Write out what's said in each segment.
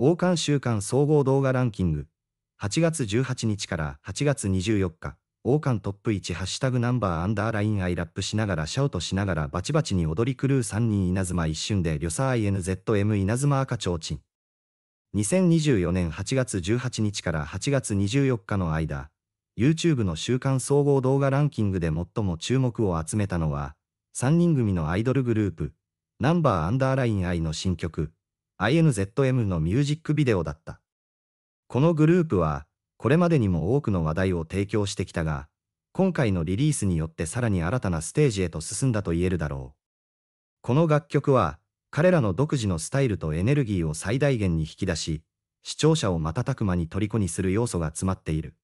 王冠週刊総合動画ランキング。8月18日から8月24日、王冠トップ1ハッシュタグナンバーアンダーラインアイラップしながらシャウトしながらバチバチに踊り狂う3人稲妻一瞬で旅サ INZM 稲妻赤ちょうちん。2024年8月18日から8月24日の間、YouTube の週刊総合動画ランキングで最も注目を集めたのは、3人組のアイドルグループ、ナンバーアンダーラインアイの新曲、INZM のミュージックビデオだった。このグループは、これまでにも多くの話題を提供してきたが、今回のリリースによってさらに新たなステージへと進んだと言えるだろう。この楽曲は、彼らの独自のスタイルとエネルギーを最大限に引き出し、視聴者を瞬く間に虜にする要素が詰まっている。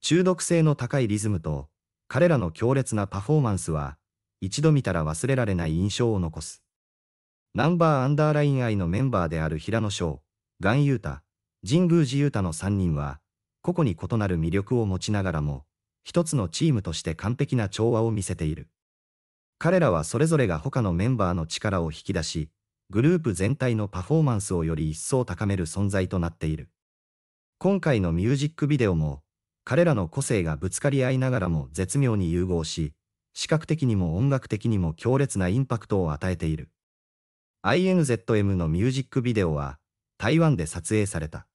中毒性の高いリズムと、彼らの強烈なパフォーマンスは、一度見たら忘れられない印象を残す。ナンバーアンダーライン愛のメンバーである平野翔、岩優太、神宮寺優太の3人は、個々に異なる魅力を持ちながらも、一つのチームとして完璧な調和を見せている。彼らはそれぞれが他のメンバーの力を引き出し、グループ全体のパフォーマンスをより一層高める存在となっている。今回のミュージックビデオも、彼らの個性がぶつかり合いながらも絶妙に融合し、視覚的にも音楽的にも強烈なインパクトを与えている。INZM のミュージックビデオは台湾で撮影された。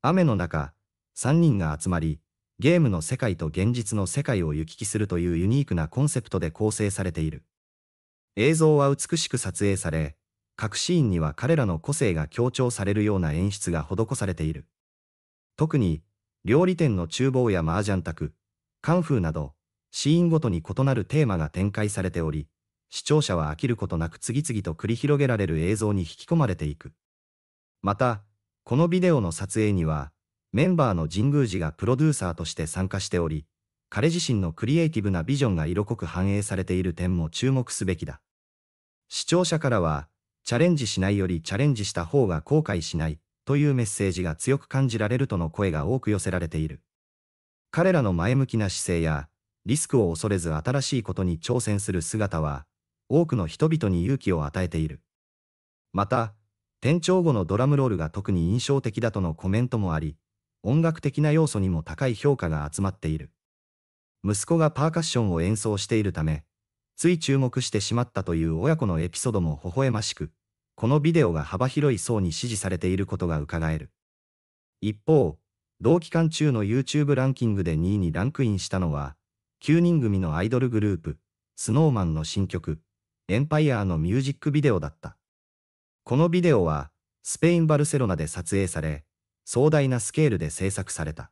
雨の中、3人が集まり、ゲームの世界と現実の世界を行き来するというユニークなコンセプトで構成されている。映像は美しく撮影され、各シーンには彼らの個性が強調されるような演出が施されている。特に、料理店の厨房や麻雀卓、カンフーなど、シーンごとに異なるテーマが展開されており、視聴者は飽きることなく次々と繰り広げられる映像に引き込まれていく。また、このビデオの撮影には、メンバーの神宮寺がプロデューサーとして参加しており、彼自身のクリエイティブなビジョンが色濃く反映されている点も注目すべきだ。視聴者からは、チャレンジしないよりチャレンジした方が後悔しないというメッセージが強く感じられるとの声が多く寄せられている。彼らの前向きな姿勢や、リスクを恐れず新しいことに挑戦する姿は、多くの人々に勇気を与えている。また、転調後のドラムロールが特に印象的だとのコメントもあり、音楽的な要素にも高い評価が集まっている。息子がパーカッションを演奏しているため、つい注目してしまったという親子のエピソードも微笑ましく、このビデオが幅広い層に支持されていることが伺える。一方、同期間中の YouTube ランキングで2位にランクインしたのは、9人組のアイドルグループ、スノーマンの新曲、エンパイアのミュージックビデオだった。このビデオは、スペイン・バルセロナで撮影され、壮大なスケールで制作された。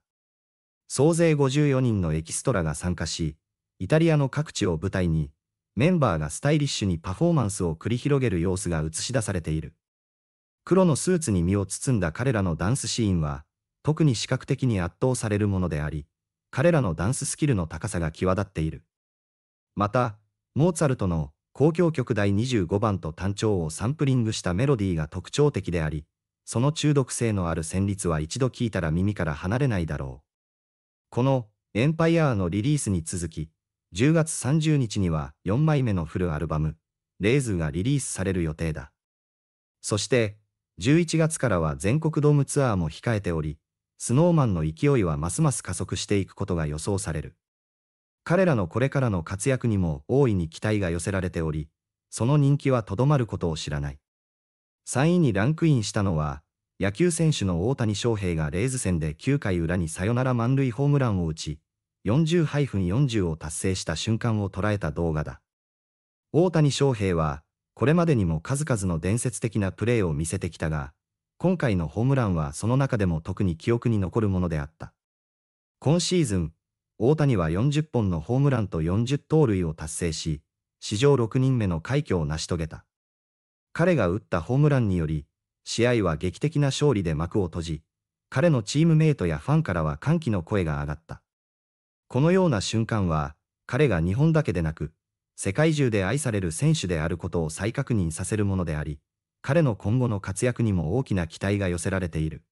総勢54人のエキストラが参加し、イタリアの各地を舞台に、メンバーがスタイリッシュにパフォーマンスを繰り広げる様子が映し出されている。黒のスーツに身を包んだ彼らのダンスシーンは、特に視覚的に圧倒されるものであり、彼らのダンススキルの高さが際立っている。また、モーツァルトの交響曲第25番と単調をサンプリングしたメロディーが特徴的であり、その中毒性のある旋律は一度聴いたら耳から離れないだろう。この、エンパイアーのリリースに続き、10月30日には4枚目のフルアルバム、レイズがリリースされる予定だ。そして、11月からは全国ドームツアーも控えており、スノーマンの勢いはますます加速していくことが予想される。彼らのこれからの活躍にも大いに期待が寄せられており、その人気はとどまることを知らない。3位にランクインしたのは、野球選手の大谷翔平がレイズ戦で9回裏にサヨナラ満塁ホームランを打ち、40-40を達成した瞬間を捉えた動画だ。大谷翔平は、これまでにも数々の伝説的なプレーを見せてきたが、今回のホームランはその中でも特に記憶に残るものであった。今シーズン、大谷は40本のホームランと40盗塁を達成し、史上6人目の快挙を成し遂げた。彼が打ったホームランにより、試合は劇的な勝利で幕を閉じ、彼のチームメイトやファンからは歓喜の声が上がった。このような瞬間は、彼が日本だけでなく、世界中で愛される選手であることを再確認させるものであり、彼の今後の活躍にも大きな期待が寄せられている。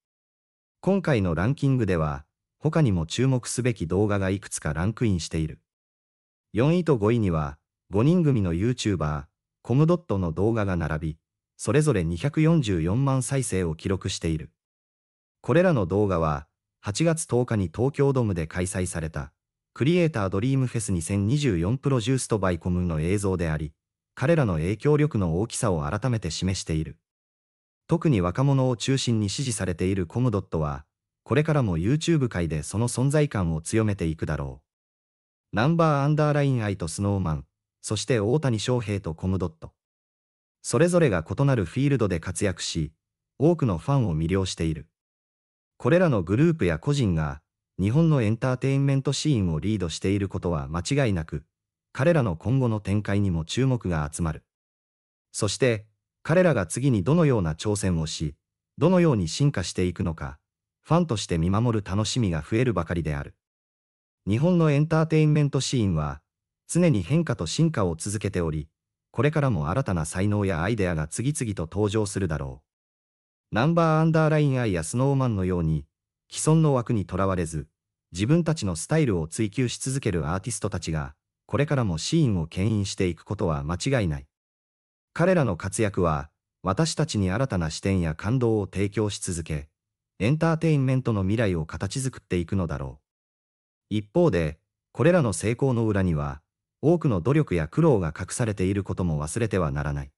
今回のランキングでは、他にも注目すべき動画がいくつかランクインしている。4位と5位には、5人組の YouTuber、コムドットの動画が並び、それぞれ244万再生を記録している。これらの動画は、8月10日に東京ドームで開催された、クリエイタードリームフェス2024プロデュースとバイコムの映像であり、彼らの影響力の大きさを改めて示している。特に若者を中心に支持されているコムドットは、これからも YouTube 界でその存在感を強めていくだろう。ナンバーアンダーライン愛とスノーマン、そして大谷翔平とコムドット。それぞれが異なるフィールドで活躍し、多くのファンを魅了している。これらのグループや個人が、日本のエンターテインメントシーンをリードしていることは間違いなく、彼らの今後の展開にも注目が集まる。そして、彼らが次にどのような挑戦をし、どのように進化していくのか、ファンとして見守る楽しみが増えるばかりである。日本のエンターテインメントシーンは、常に変化と進化を続けており、これからも新たな才能やアイデアが次々と登場するだろう。ナンバーアンダーラインアイやスノーマンのように、既存の枠にとらわれず、自分たちのスタイルを追求し続けるアーティストたちが、これからもシーンを牽引していくことは間違いない。彼らの活躍は、私たちに新たな視点や感動を提供し続け、エンターテインメントの未来を形作っていくのだろう。一方で、これらの成功の裏には、多くの努力や苦労が隠されていることも忘れてはならない。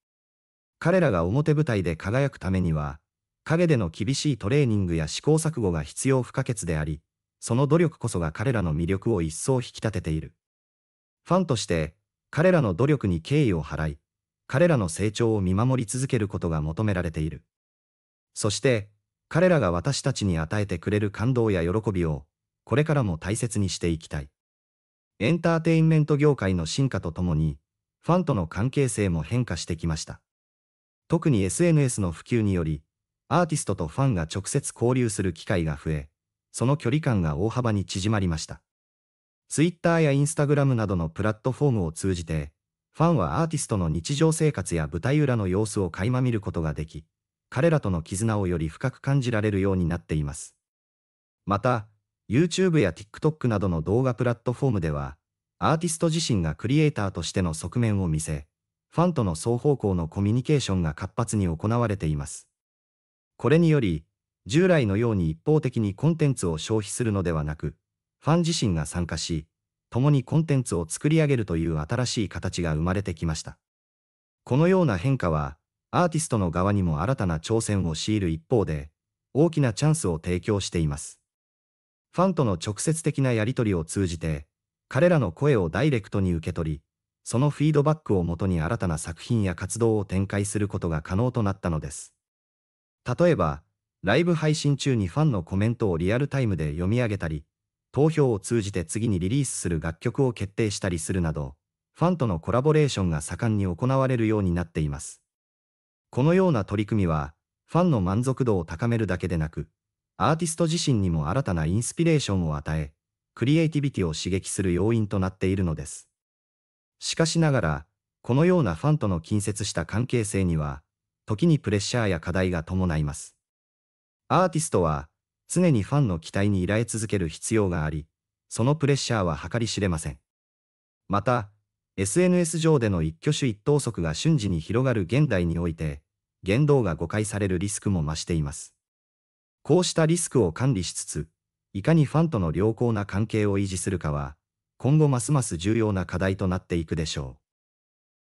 彼らが表舞台で輝くためには、陰での厳しいトレーニングや試行錯誤が必要不可欠であり、その努力こそが彼らの魅力を一層引き立てている。ファンとして、彼らの努力に敬意を払い、彼らの成長を見守り続けることが求められている。そして、彼らが私たちに与えてくれる感動や喜びを、これからも大切にしていきたい。エンターテインメント業界の進化とともに、ファンとの関係性も変化してきました。特に SNS の普及により、アーティストとファンが直接交流する機会が増え、その距離感が大幅に縮まりました。Twitter や Instagram などのプラットフォームを通じて、ファンはアーティストの日常生活や舞台裏の様子を垣間見ることができ、彼らとの絆をより深く感じられるようになっています。また、YouTube や TikTok などの動画プラットフォームでは、アーティスト自身がクリエイターとしての側面を見せ、ファンとの双方向のコミュニケーションが活発に行われています。これにより、従来のように一方的にコンテンツを消費するのではなく、ファン自身が参加し、共にコンテンツを作り上げるという新しい形が生まれてきました。このような変化は、アーティストの側にも新たな挑戦を強いる一方で、大きなチャンスを提供しています。ファンとの直接的なやり取りを通じて、彼らの声をダイレクトに受け取り、そのフィードバックをもとに新たな作品や活動を展開することが可能となったのです。例えば、ライブ配信中にファンのコメントをリアルタイムで読み上げたり、投票を通じて次にリリースする楽曲を決定したりするなど、ファンとのコラボレーションが盛んに行われるようになっています。このような取り組みは、ファンの満足度を高めるだけでなく、アーティスト自身にも新たなインスピレーションを与え、クリエイティビティを刺激する要因となっているのです。しかしながら、このようなファンとの近接した関係性には、時にプレッシャーや課題が伴います。アーティストは、常にファンの期待に依頼続ける必要があり、そのプレッシャーは計り知れません。また、SNS 上での一挙手一投足が瞬時に広がる現代において、言動が誤解されるリスクも増しています。こうしたリスクを管理しつつ、いかにファンとの良好な関係を維持するかは、今後ますます重要な課題となっていくでしょう。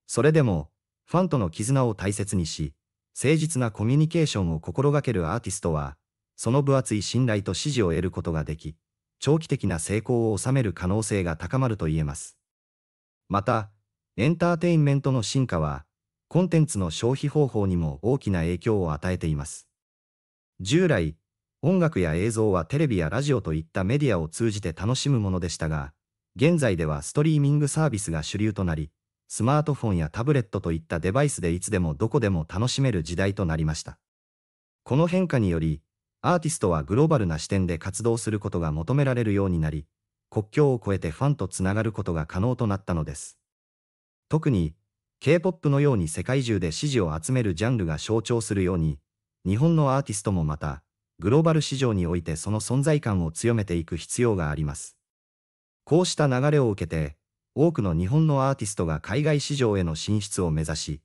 それでも、ファンとの絆を大切にし、誠実なコミュニケーションを心がけるアーティストは、その分厚い信頼と支持を得ることができ、長期的な成功を収める可能性が高まると言えます。また、エンターテインメントの進化は、コンテンツの消費方法にも大きな影響を与えています。従来、音楽や映像はテレビやラジオといったメディアを通じて楽しむものでしたが、現在ではストリーミングサービスが主流となり、スマートフォンやタブレットといったデバイスでいつでもどこでも楽しめる時代となりました。この変化により、アーティストはグローバルな視点で活動することが求められるようになり、国境を越えてファンとつながることが可能となったのです。特に、K-POP のように世界中で支持を集めるジャンルが象徴するように、日本のアーティストもまた、グローバル市場においてその存在感を強めていく必要があります。こうした流れを受けて、多くの日本のアーティストが海外市場への進出を目指し、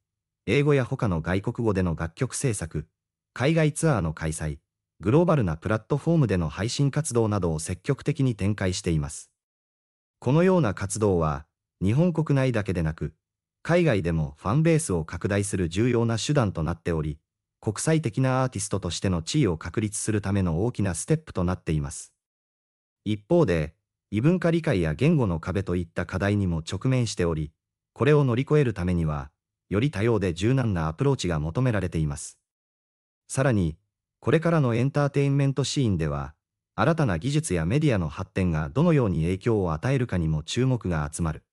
英語や他の外国語での楽曲制作、海外ツアーの開催、グローバルなプラットフォームでの配信活動などを積極的に展開しています。このような活動は、日本国内だけでなく、海外でもファンベースを拡大する重要な手段となっており、国際的なアーティストとしての地位を確立するための大きなステップとなっています。一方で、異文化理解や言語の壁といった課題にも直面しており、これを乗り越えるためには、より多様で柔軟なアプローチが求められています。さらに、これからのエンターテインメントシーンでは、新たな技術やメディアの発展がどのように影響を与えるかにも注目が集まる。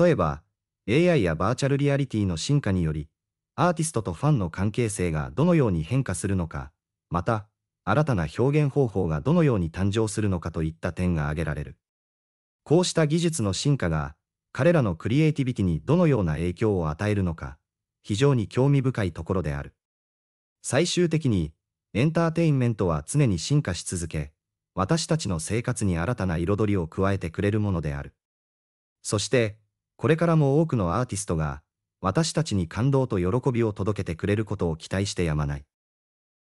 例えば、AI やバーチャルリアリティの進化により、アーティストとファンの関係性がどのように変化するのか、また、新たな表現方法がどのように誕生するのかといった点が挙げられる。こうした技術の進化が、彼らのクリエイティビティにどのような影響を与えるのか、非常に興味深いところである。最終的に、エンターテインメントは常に進化し続け、私たちの生活に新たな彩りを加えてくれるものである。そして、これからも多くのアーティストが、私たちに感動と喜びを届けてくれることを期待してやまない。